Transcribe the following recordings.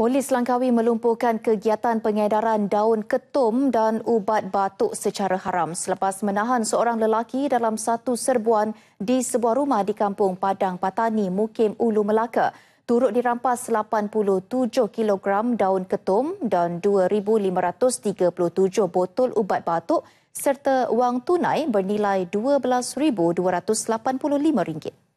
Polis Langkawi melumpuhkan kegiatan pengedaran daun ketum dan ubat batuk secara haram selepas menahan seorang lelaki dalam satu serbuan di sebuah rumah di kampung Padang Patani, Mukim Ulu Melaka. Turut dirampas 87 kg daun ketum dan 2,537 botol ubat batuk serta wang tunai bernilai RM12,285.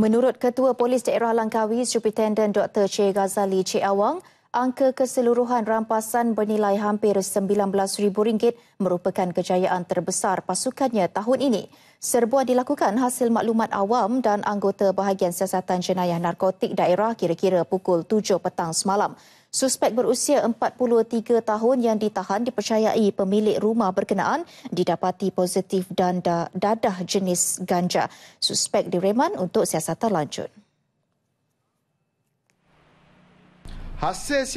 Menurut Ketua Polis Daerah Langkawi, Superintendent Dr. Che Ghazali Che Awang, Angka keseluruhan rampasan bernilai hampir rm ringgit merupakan kejayaan terbesar pasukannya tahun ini. Serbuan dilakukan hasil maklumat awam dan anggota bahagian siasatan jenayah narkotik daerah kira-kira pukul 7 petang semalam. Suspek berusia 43 tahun yang ditahan dipercayai pemilik rumah berkenaan didapati positif dan dadah jenis ganja. Suspek direman untuk siasatan lanjut. Hasil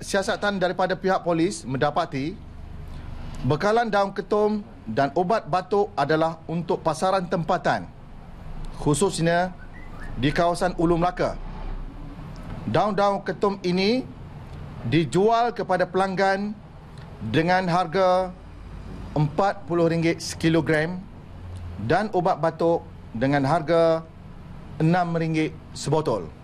siasatan daripada pihak polis mendapati bekalan daun ketum dan ubat batuk adalah untuk pasaran tempatan khususnya di kawasan Ulu Melaka. Daun-daun ketum ini dijual kepada pelanggan dengan harga RM40 sekilogram dan ubat batuk dengan harga RM6 sebotol.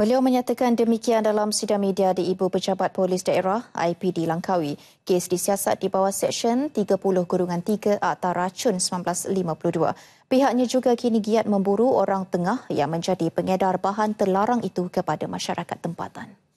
Beliau menyatakan demikian dalam sidang media di Ibu Pejabat Polis Daerah IPD Langkawi. Kes disiasat di bawah Seksyen 30 Gurungan 3 Akta Racun 1952. Pihaknya juga kini giat memburu orang tengah yang menjadi pengedar bahan terlarang itu kepada masyarakat tempatan.